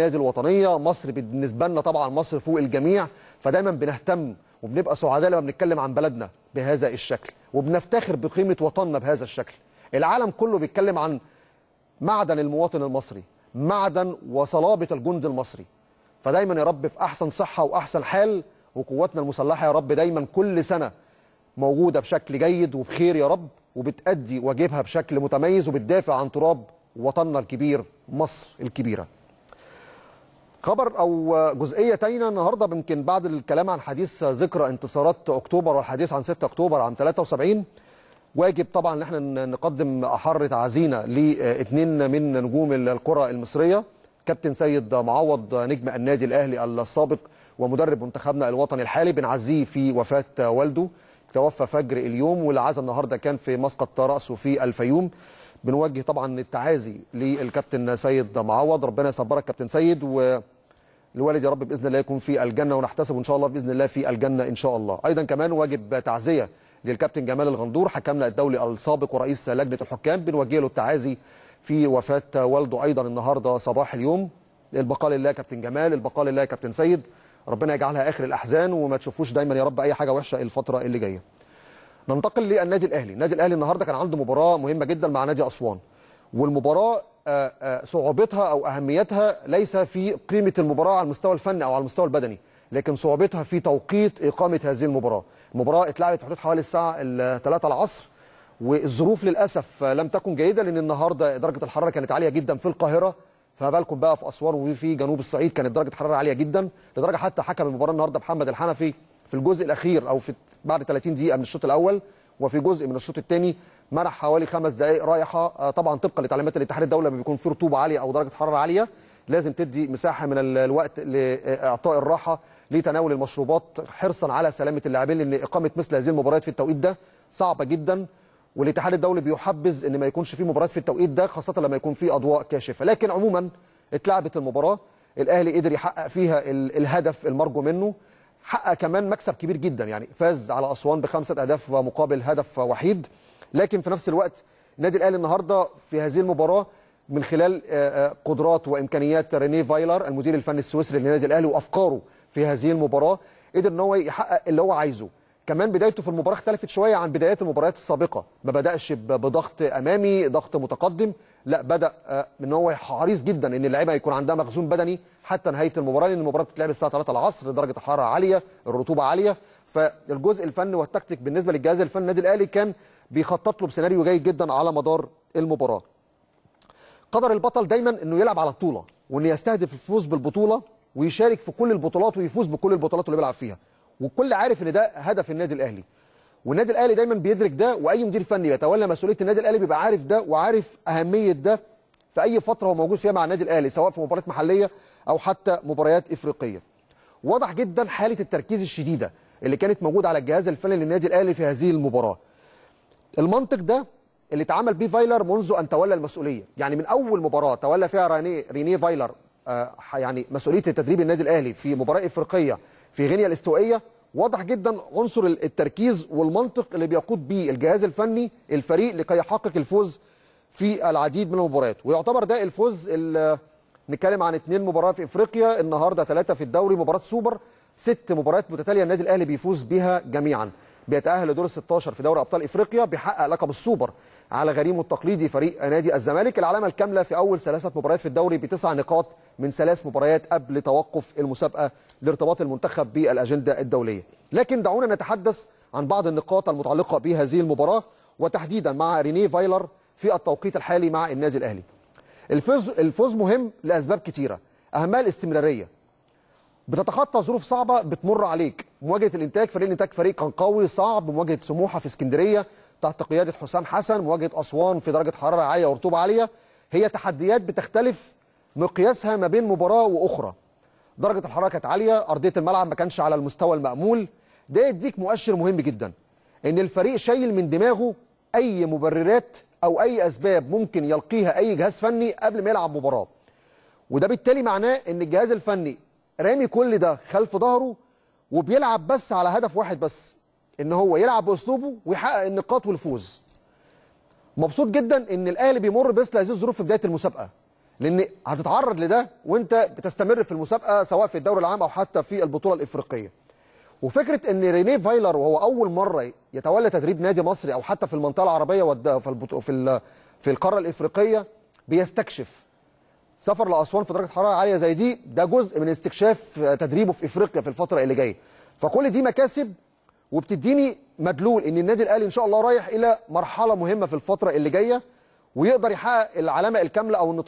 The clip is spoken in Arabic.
الجوائز الوطنيه مصر بالنسبه لنا طبعا مصر فوق الجميع فدايما بنهتم وبنبقى سعداء لما بنتكلم عن بلدنا بهذا الشكل وبنفتخر بقيمه وطننا بهذا الشكل العالم كله بيتكلم عن معدن المواطن المصري معدن وصلابه الجند المصري فدايما يا رب في احسن صحه واحسن حال وقواتنا المسلحه يا رب دايما كل سنه موجوده بشكل جيد وبخير يا رب وبتأدي واجبها بشكل متميز وبتدافع عن تراب وطننا الكبير مصر الكبيره خبر او جزئيه تانية النهارده يمكن بعد الكلام عن حديث ذكرى انتصارات اكتوبر والحديث عن 6 اكتوبر عام 73 واجب طبعا ان احنا نقدم احر تعزينا لاثنين من نجوم الكره المصريه كابتن سيد معوض نجم النادي الاهلي السابق ومدرب منتخبنا الوطني الحالي بنعزيه في وفاه والده توفى فجر اليوم والعزاء النهارده كان في مسقط راسه في الفيوم بنوجه طبعا التعازي للكابتن سيد معوض ربنا يصبرك كابتن سيد و الوالد يا رب باذن الله يكون في الجنه ونحتسب ان شاء الله باذن الله في الجنه ان شاء الله ايضا كمان واجب تعزيه للكابتن جمال الغندور حكمنا الدولي السابق ورئيس لجنه الحكام بنوجه له التعازي في وفاه والده ايضا النهارده صباح اليوم البقاء لله كابتن جمال البقاء لله كابتن سيد ربنا يجعلها اخر الاحزان وما تشوفوش دايما يا رب اي حاجه وحشه الفتره اللي جايه ننتقل للنادي الاهلي النادي الاهلي النهارده كان عنده مباراه مهمه جدا مع نادي اسوان والمباراه آه، آه، صعوبتها أو أهميتها ليس في قيمة المباراة على المستوى الفني أو على المستوى البدني لكن صعوبتها في توقيت إقامة هذه المباراة المباراة اتلعبت في حدود حوالي الساعة 3 العصر والظروف للأسف لم تكن جيدة لأن النهاردة درجة الحرارة كانت عالية جدا في القاهرة فبالكم بقى في أسوان وفي جنوب الصعيد كانت درجة الحرارة عالية جدا لدرجة حتى حكم المباراة النهاردة محمد الحنفي في الجزء الأخير أو في بعد 30 دقيقة من الشوط الأول وفي جزء من الشوط الثاني منح حوالي خمس دقائق رايحه آه، طبعا طبقا لتعليمات الاتحاد الدولي لما بيكون في رطوبه عاليه او درجه حراره عاليه لازم تدي مساحه من الوقت لاعطاء الراحه لتناول المشروبات حرصا على سلامه اللاعبين لان اقامه مثل هذه المباريات في التوقيت ده صعبه جدا والاتحاد الدولي بيحبذ ان ما يكونش في مباريات في التوقيت ده خاصه لما يكون في اضواء كاشفه لكن عموما اتلعبت المباراه الاهلي قدر يحقق فيها الهدف المرجو منه حقق كمان مكسب كبير جدا يعني فاز على اسوان بخمسه اهداف مقابل هدف وحيد لكن في نفس الوقت النادي الاهلي النهارده في هذه المباراه من خلال آه، آه، قدرات وامكانيات ريني فايلر المدير الفني السويسري للنادي الاهلي وافكاره في هذه المباراه قدر ان هو يحقق اللي هو عايزه كمان بدايته في المباراه اختلفت شويه عن بدايات المباريات السابقه ما بداش بضغط امامي ضغط متقدم لا بدا آه، ان هو حريص جدا ان اللعيبه يكون عندها مخزون بدني حتى نهايه المباراه لان المباراه بتتلعب الساعه 3 العصر درجه الحراره عاليه الرطوبه عاليه فالجزء الفني والتكتيك بالنسبه للجهاز الفني النادي الاهلي كان بيخطط له بسيناريو جيد جدا على مدار المباراه قدر البطل دايما انه يلعب على بطوله وانه يستهدف الفوز بالبطوله ويشارك في كل البطولات ويفوز بكل البطولات اللي بيلعب فيها والكل عارف ان ده هدف النادي الاهلي والنادي الاهلي دايما بيدرك ده واي مدير فني بيتولى مسؤوليه النادي الاهلي بيبقى عارف ده وعارف اهميه ده في اي فتره هو موجود فيها مع النادي الاهلي سواء في مباريات محليه او حتى مباريات افريقيه واضح جدا حاله التركيز الشديده اللي كانت موجوده على الجهاز الفني للنادي الاهلي في هذه المباراه المنطق ده اللي اتعامل بيه فايلر منذ أن تولى المسؤولية يعني من أول مباراة تولى فيها رينيه ريني فايلر آه يعني مسؤولية تدريب النادي الأهلي في مباراة إفريقية في غينيا الاستوائية واضح جدا عنصر التركيز والمنطق اللي بيقود بيه الجهاز الفني الفريق لكي يحقق الفوز في العديد من المباريات ويعتبر ده الفوز اللي نتكلم عن اثنين مباراه في افريقيا النهارده ثلاثه في الدوري مباراه سوبر ست مباريات متتاليه النادي الاهلي بيفوز بها جميعا بيتاهل لدور ال 16 في دوري ابطال افريقيا بيحقق لقب السوبر على غريمه التقليدي فريق نادي الزمالك العلامه الكامله في اول ثلاثه مباريات في الدوري بتسع نقاط من ثلاث مباريات قبل توقف المسابقه لارتباط المنتخب بالاجنده الدوليه لكن دعونا نتحدث عن بعض النقاط المتعلقه بهذه المباراه وتحديدا مع ريني فايلر في التوقيت الحالي مع النادي الاهلي الفوز الفوز مهم لاسباب كثيره اهمها الاستمراريه بتتخطى ظروف صعبه بتمر عليك مواجهه الانتاج فريق الانتاج فريق كان قوي صعب مواجهه سموحه في اسكندريه تحت قياده حسام حسن مواجهه اسوان في درجه حراره عاليه ورطوبه عاليه هي تحديات بتختلف مقياسها ما بين مباراه واخرى درجه الحراره كانت عاليه ارضيه الملعب ما كانش على المستوى المامول ده يديك مؤشر مهم جدا ان الفريق شايل من دماغه اي مبررات او اي اسباب ممكن يلقيها اي جهاز فني قبل ما يلعب مباراه وده بالتالي معناه ان الجهاز الفني رامي كل ده خلف ظهره وبيلعب بس على هدف واحد بس ان هو يلعب باسلوبه ويحقق النقاط والفوز مبسوط جدا ان الاهلي بيمر بس هذه الظروف في بدايه المسابقه لان هتتعرض لده وانت بتستمر في المسابقه سواء في الدوري العام او حتى في البطوله الافريقيه وفكره ان رينيه فايلر وهو اول مره يتولى تدريب نادي مصري او حتى في المنطقه العربيه في في القاره الافريقيه بيستكشف سفر لاسوان في درجه حراره عاليه زي دي ده جزء من استكشاف تدريبه في افريقيا في الفتره اللي جايه فكل دي مكاسب وبتديني مدلول ان النادي الاهلي ان شاء الله رايح الى مرحله مهمه في الفتره اللي جايه ويقدر يحقق العلامه الكامله او النطاق